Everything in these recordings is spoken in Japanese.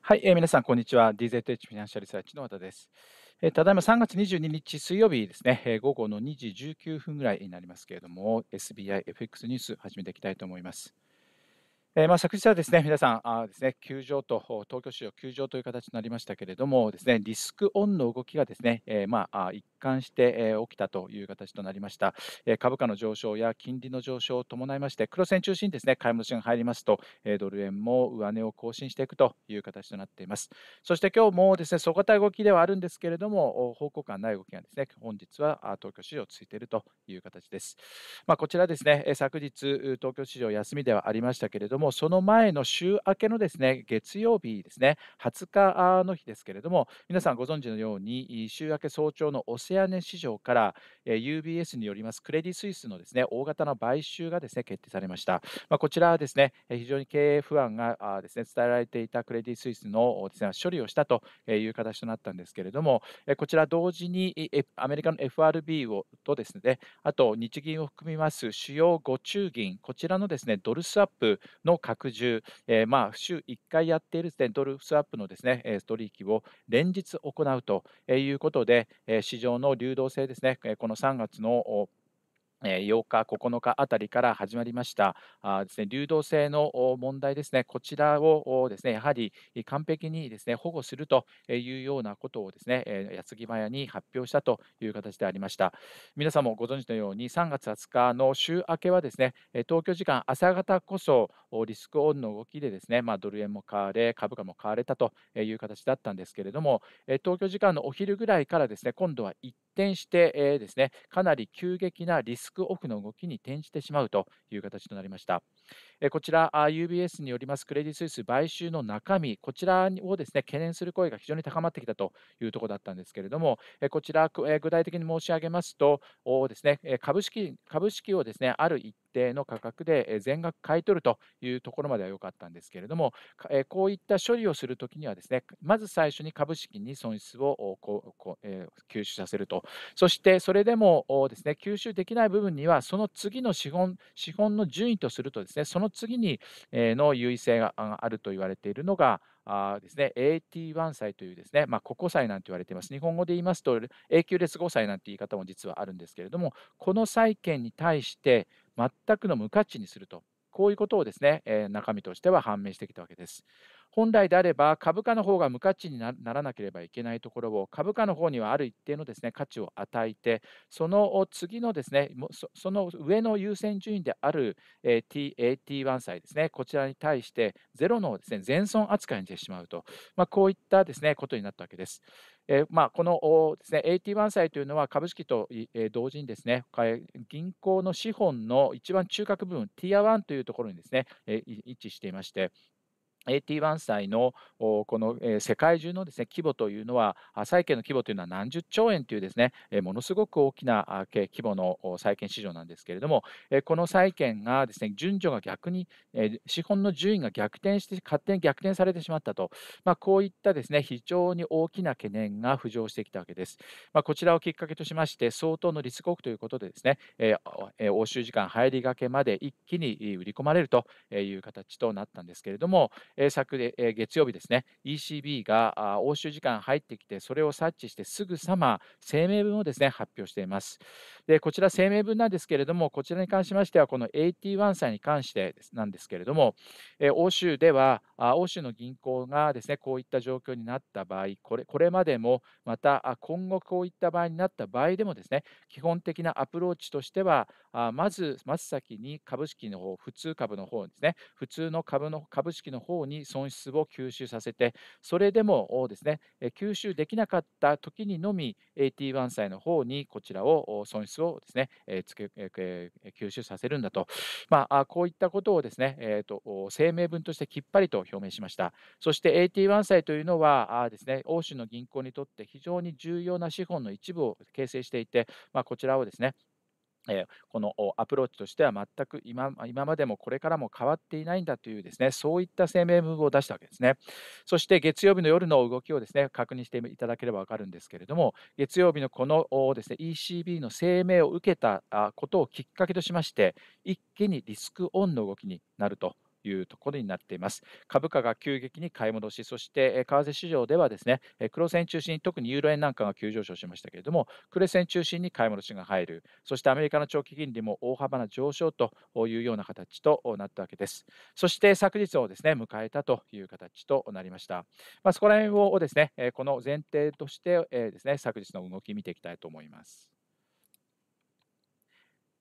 はい、えー、皆さん、こんにちは。DZH フィナンシャルリサーチの和田です。えー、ただいま3月22日水曜日ですね、えー、午後の2時19分ぐらいになりますけれども、SBIFX ニュース始めていきたいと思います。えー、まあ昨日はですね、皆さん、あですね休場と、東京市場休場という形になりましたけれども、ですねリスクオンの動きがですね、えー、まあ一貫して、起きたという形となりました、株価の上昇や金利の上昇を伴いまして黒線中心ですね買い戻しが入りますと、ドル円も上値を更新していくという形となっていますそして今日もですね底堅い動きではあるんですけれども方向感ない動きがですね本日は東京市場ついているという形です、まあ、こちらですね昨日東京市場休みではありましたけれどもその前の週明けのですね月曜日ですね20日の日ですけれども皆さんご存知のように週明け早朝のおセアネ市場から UBS によりますクレディ・スイスのですね大型の買収がですね決定されました。まあ、こちらはですね非常に経営不安がですね伝えられていたクレディ・スイスのですね処理をしたという形となったんですけれども、こちら同時にアメリカの FRB をとですねあと日銀を含みます主要5中銀こちらのですねドルスワップの拡充、えー、まあ週1回やっているですねドルスワップのですね取引を連日行うということで市場の流動性ですね、この3月の8日、9日あたりから始まりましたあです、ね、流動性の問題ですね、こちらをですねやはり完璧にですね保護するというようなことをですね矢継ぎ早に発表したという形でありました。皆さんもご存知のように、3月20日の週明けはですね東京時間朝方こそリスクオンの動きでですね、まあ、ドル円も買われ、株価も買われたという形だったんですけれども、東京時間のお昼ぐらいからですね今度は一転して、えー、ですね、かなり急激なリスクオフの動きに転じてしまうという形となりました。えこちら、UBS によりますクレディ・スイス買収の中身、こちらをですね懸念する声が非常に高まってきたというところだったんですけれども、えこちら、え具体的に申し上げますと、ですね、株式株式をですねある一定の価格で全額買い取るというところまでは良かったんですけれども、こういった処理をするときにはですね、まず最初に株式に損失を吸収させると、そしてそれでもですね、吸収できない部分には、その次の資本資本の順位とするとですね、その次にの優位性があると言われているのが、ね、AT1 債というですね、まあ、債なんて言われています。日本語で言いますと、永久劣後債なんて言い方も実はあるんですけれども、この債券に対して、全くの無価値にするとこういうことをですね、えー、中身としては判明してきたわけです。本来であれば株価の方が無価値にならなければいけないところを株価の方にはある一定のですね価値を与えてその次のですねその上の優先順位である t a t 1歳ですねこちらに対してゼロのですね全損扱いにしてしまうと、まあ、こういったですねことになったわけです。えー、まあ、このです、ね、AT1 債というのは株式と、え同時にですね銀行の資本の一番中核部分ティア1というところにですね、え位置していまして81債のこの世界中のですね規模というのは債券の規模というのは何十兆円というですねものすごく大きな規模の債券市場なんですけれどもこの債券がですね順序が逆に資本の順位が逆転して勝手に逆転されてしまったとまあ、こういったですね非常に大きな懸念が浮上してきたわけです。まあ、こちらをきっかけとしまして相当のリスクオフということでですね欧州時間入りがけまで一気に売り込まれるという形となったんですけれども昨月曜日ですね、ECB が欧州時間入ってきて、それを察知してすぐさま声明文をですね発表しています。でこちら声明文なんですけれども、こちらに関しましては、この AT1 債に関してなんですけれども、え欧州では、欧州の銀行がですねこういった状況になった場合、これこれまでも、また今後こういった場合になった場合でも、ですね基本的なアプローチとしては、まず真っ先に株式の方、普通株の方ですね、普通の株の株式の方に損失を吸収させて、それでもですね吸収できなかった時にのみ、AT1 債の方にこちらを損失スをですね、えつけえ吸収させるんだと、まあ、こういったことをですね、えーと、と声明文としてきっぱりと表明しました。そして AT1 債というのはあですね、欧州の銀行にとって非常に重要な資本の一部を形成していて、まあ、こちらをですね、えこのアプローチとしては全く今今までもこれからも変わっていないんだというですねそういった声明を出したわけですね。そして月曜日の夜の動きをですね確認していただければ分かるんですけれども月曜日のこのですね ECB の声明を受けたことをきっかけとしまして一気にリスクオンの動きになるというところになっています。株価が急激に買い戻し、そして為替市場ではですね、黒線中心に特にユーロ円なんかが急上昇しましたけれども、黒線中心に買い戻しが入る、そしてアメリカの長期金利も大幅な上昇というような形となったわけです。そして昨日をですね、迎えたという形となりました。まあ、そこら辺をですね、この前提としてですね、昨日の動き見ていきたいと思います。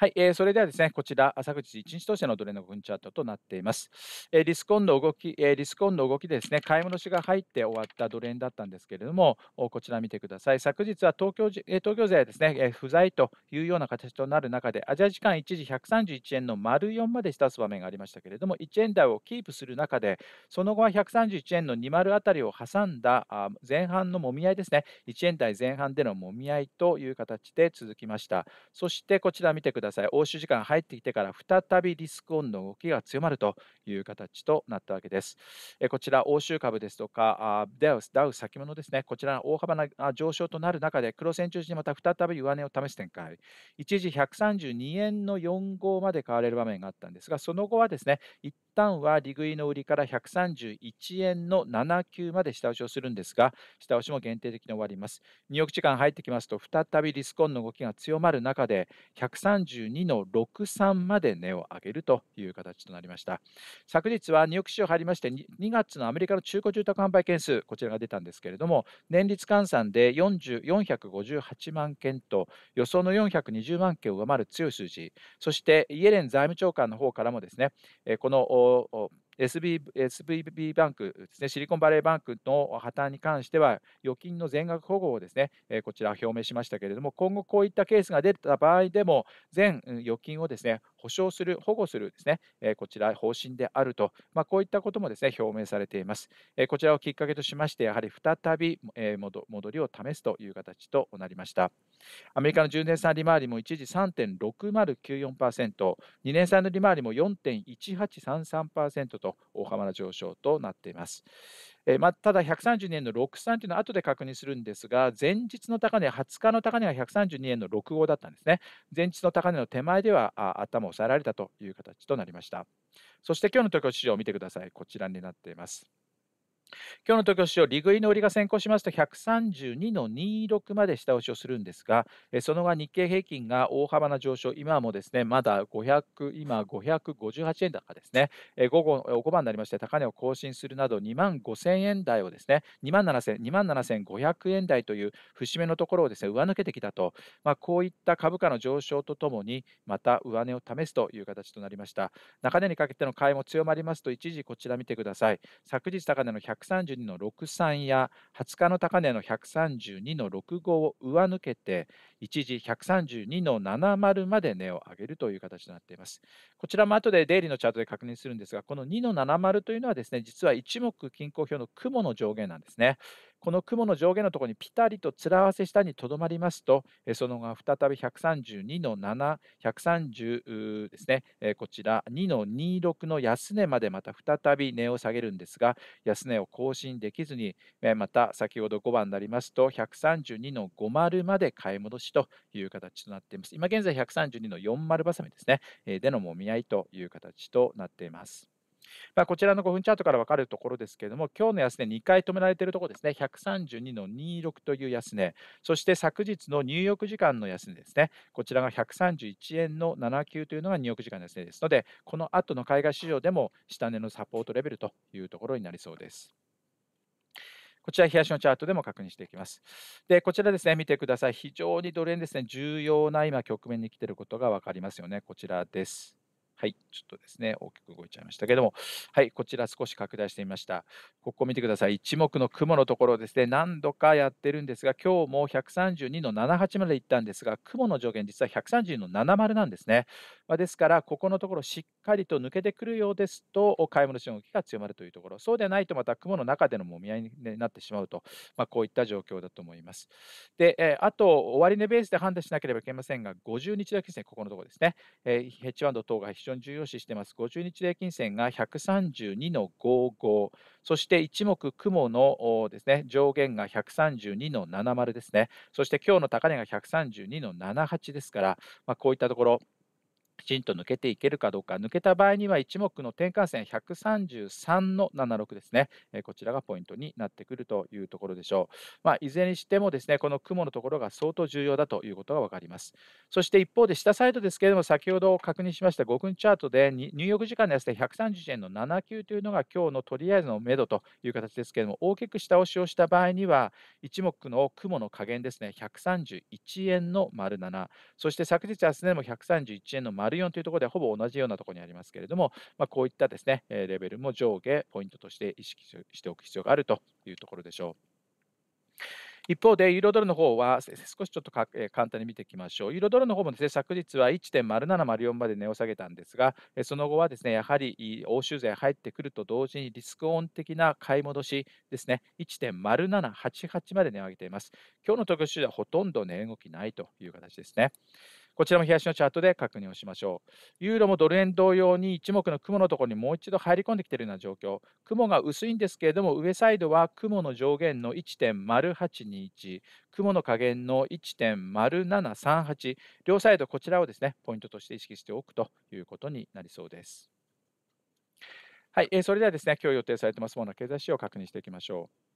はい、えー、それではですね、こちら、昨日1日当社のドレ円の分チャートとなっています。えー、リスコンの動き、えー、リスコンの動きでですね、買い戻しが入って終わったドレンだったんですけれども、こちら見てください。昨日は東京,、税東京勢ですね、えー、不在というような形となる中で、アジア時間一時131円の丸4まで下す場面がありましたけれども、1円台をキープする中で、その後は131円の20あたりを挟んだあ前半のもみ合いですね、1円台前半でのもみ合いという形で続きました。そしてこちら見てください。ださい。欧州時間入ってきてから再びリスクオンの動きが強まるという形となったわけです。えこちら、欧州株ですとか、ダウス、ダウ先物ですね、こちらの大幅な上昇となる中で、黒線中心にまた再び上値を試す展開、一時132円の4号まで買われる場面があったんですが、その後はですね、一旦は利食いの売りから131円の79まで下押しをするんですが、下押しも限定的に終わります。入浴時間入ってきますと、再びリスクオンの動きが強まる中で、131 42の63まで値を上げるという形となりました。昨日はニューヨーク市場入りまして2月のアメリカの中古住宅販売件数こちらが出たんですけれども年率換算で458万件と予想の420万件を上回る強い数字そしてイエレン財務長官の方からもですねこの SB SBB バンクですね、シリコンバレーバンクの破綻に関しては、預金の全額保護をですね、えこちら表明しましたけれども、今後こういったケースが出た場合でも、全預金をですね、保証する、保護するですね、えこちら方針であると、まあ、こういったこともですね、表明されています。えこちらをきっかけとしまして、やはり再び、え戻りを試すという形となりました。アメリカの10年債利回りも一時3.6094%、2年債の利回りも4.1833%と大幅な上昇となっています。えまあ、ただ、130円の63というのは後で確認するんですが、前日の高値、20日の高値が132円の65だったんですね。前日の高値の手前ではあ頭を抑えられたという形となりました。そして今日の東京市場を見てください。こちらになっています。今日の東京市場、利食いの売りが先行しますと132の26まで下押しをするんですが、その後日経平均が大幅な上昇、今もですねまだ500今558円高ですね、午後5番になりまして高値を更新するなど2万5000円台をですね2万7000 2万7500円台という節目のところをですね上抜けてきたと、まあ、こういった株価の上昇とともにまた上値を試すという形となりました中値にかけての買いも強まりますと一時こちら見てください昨日高値の1 3 132の63や20日の高値の132の65を上抜けて一時132の70まで値を上げるという形になっています。こちらも後でデイリーのチャートで確認するんですがこの2の70というのはですね実は一目均衡表の雲の上限なんですね。この雲の上下のところにピタリとつらわせ下にとどまりますと、その後は再び132の7、130ですね、こちら2の26の安値までまた再び値を下げるんですが、安値を更新できずに、また先ほど5番になりますと、132の50まで買い戻しという形となっています。今現在132の40バサミですね、でのもみ合いという形となっています。まあ、こちらの5分チャートから分かるところですけれども、今日の安値2回止められているところですね、132の26という安値、そして昨日の入浴時間の安値ですね、こちらが131円の79というのが入浴時間の安値ですので、この後の海外市場でも下値のサポートレベルというところになりそうです。こちら、冷やしのチャートでも確認していきます。で、こちらですね、見てください。非常にドル円ですね、重要な今、局面に来ていることが分かりますよね。こちらです。はい、ちょっとですね、大きく動いちゃいましたけども、はい、こちら少し拡大してみました。ここ見てください。一目の雲のところですね、何度かやってるんですが、今日も132の78まで行ったんですが、雲の上限、実は130の70なんですね。まあ、ですから、ここのところしっかりと抜けてくるようですと、お買い物しの動きが強まるというところ、そうでないとまた雲の中でのもみ合いになってしまうと、まあ、こういった状況だと思います。で、えあと、終値ベースで判断しなければいけませんが、50日だけですね、ここのところですね、えー、ヘッジファンド等が非常常に重要視してます50日平均線が132の55そして一目雲のですね上限が132の70ですねそして今日の高値が132の78ですから、まあ、こういったところきちんと抜けていけるかどうか、抜けた場合には一目の転換線133の76ですね、こちらがポイントになってくるというところでしょう。まあ、いずれにしてもですね、この雲のところが相当重要だということが分かります。そして一方で下サイドですけれども、先ほど確認しました5分チャートで入浴時間の安で131円の79というのが今日のとりあえずの目処という形ですけれども、大きく下押しをした場合には、一目の雲の下限ですね、131円の丸7、そして昨日、明日でも131円の丸丸4というところではほぼ同じようなところにありますけれども、まあ、こういったですね、レベルも上下、ポイントとして意識しておく必要があるというところでしょう。一方で、ユーロドルの方は少しちょっと簡単に見ていきましょう。ユーロドルの方もですね昨日は1.0704まで値を下げたんですが、その後はですねやはり欧州勢入ってくると同時にリスクオン的な買い戻しですね、1.0788まで値を上げています。今日の特集ではほとんど値動きないという形ですね。こちらも東のチャートで確認をしましょう。ユーロもドル円同様に一目の雲のところにもう一度入り込んできているような状況。雲が薄いんですけれども、上サイドは雲の上限の1.0821、雲の下限の1.0738、両サイドこちらをですね、ポイントとして意識しておくということになりそうです。はい、えそれではですね、今日予定されてますものの経済指標を確認していきましょう。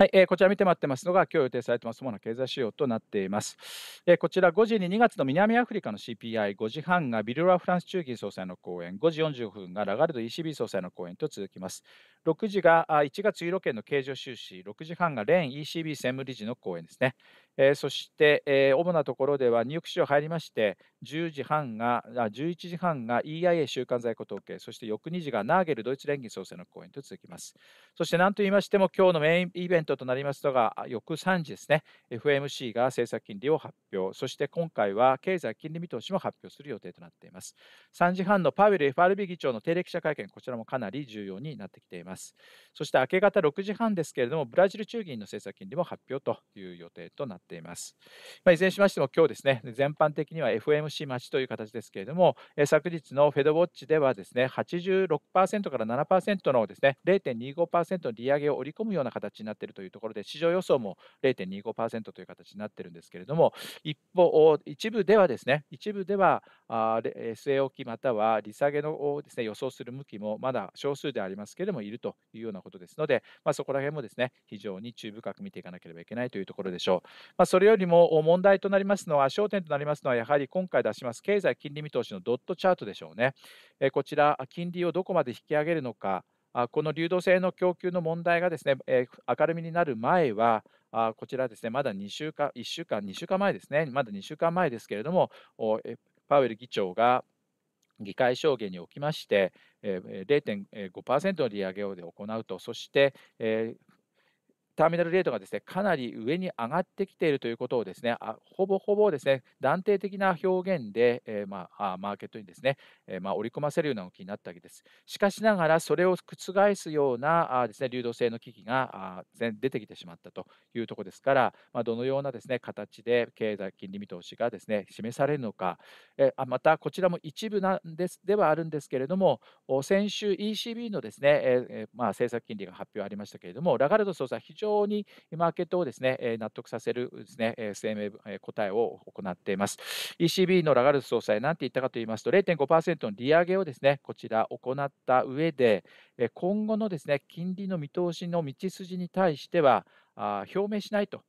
はい、えー、こちら見て待ってますのが、今日予定されてます主な経済指標となっています。えー、こちら5時に2月の南アフリカの CPI、5時半がビルラ・フランス中銀総裁の講演、5時45分がラガルド ECB 総裁の講演と続きます。6時が1月ユーロ圏の経常収支、6時半がレーン ECB 専務理事の講演ですね。えー、そして、えー、主なところではニューヨーク市場入りまして10時半があ11時半が EIA 週間在庫統計そして翌2時がナーゲルドイツ連銀総裁の講演と続きますそして何と言いましても今日のメインイベントとなりますのが翌3時ですね FMC が政策金利を発表そして今回は経済金利見通しも発表する予定となっています3時半のパウエル FRB 議長の定例記者会見こちらもかなり重要になってきていますそして明け方6時半ですけれどもブラジル中銀の政策金利も発表という予定となっていますています。まあ、いずれにしましても今日ですね、全般的には FMC 待ちという形ですけれども、え昨日のフェドウォッチではですね、86%から7%のですね、0.25%の利上げを織り込むような形になっているというところで、市場予想も0.25%という形になっているんですけれども、一方、一部ではですね、一部では据え置きまたは利下げのですね予想する向きもまだ少数でありますけれどもいるというようなことですので、まあ、そこら辺もですね非常に注意深く見ていかなければいけないというところでしょう。まあ、それよりも問題となりますのは、焦点となりますのは、やはり今回出します経済金利見通しのドットチャートでしょうね。えこちら、金利をどこまで引き上げるのか、あこの流動性の供給の問題がですね、え明るみになる前は、あこちらですね、まだ2週間、1週間、2週間前ですね、まだ2週間前ですけれども、パウエル議長が議会証言におきまして、0.5%の利上げを行うと、そして、ターミナルレートがですねかなり上に上がってきているということをですねあほぼほぼですね断定的な表現で、えー、まあ、マーケットにですね、えー、まあ、織り込ませるような動きになったわけです。しかしながらそれを覆すようなあですね流動性の危機があ出てきてしまったというところですから、まあ、どのようなですね形で経済金利見通しがですね示されるのか、えー、またこちらも一部なんですではあるんですけれども先週 ECB のですね、えまあ、政策金利が発表ありましたけれどもラガルド総裁非常常にマーケットをですね納得させるですね声明答えを行っています。ECB のラガルス総裁なんて言ったかと言いますと0.5%の利上げをですねこちら行った上で今後のですね金利の見通しの道筋に対しては表明しないと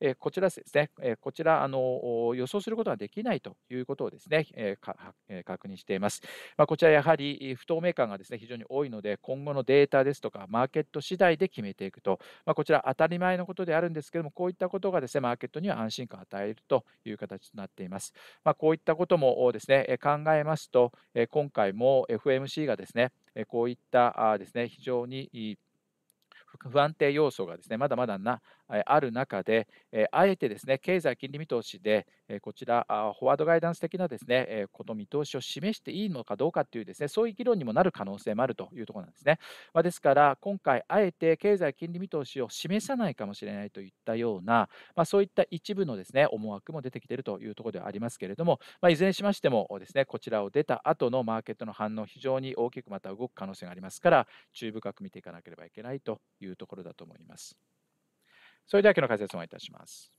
えこちらですね、えこちらあの予想することができないということをですね、えー、確認しています。まあ、こちらやはり不透明感がですね非常に多いので、今後のデータですとかマーケット次第で決めていくと、まあ、こちら当たり前のことであるんですけども、こういったことがですねマーケットには安心感を与えるという形となっています。まあ、こういったこともですね考えますと、今回も FMC がですねこういったですね非常に不安定要素がですねまだまだなある中で、あえてですね経済金利見通しで、こちら、フォワードガイダンス的なですねこの見通しを示していいのかどうかという、ですねそういう議論にもなる可能性もあるというところなんですね。まですから、今回、あえて経済金利見通しを示さないかもしれないといったような、まそういった一部のですね思惑も出てきているというところではありますけれども、まいずれにしましても、ですねこちらを出た後のマーケットの反応、非常に大きくまた動く可能性がありますから、注意深く見ていかなければいけないというところだと思います。それでは今日の解説をいたします。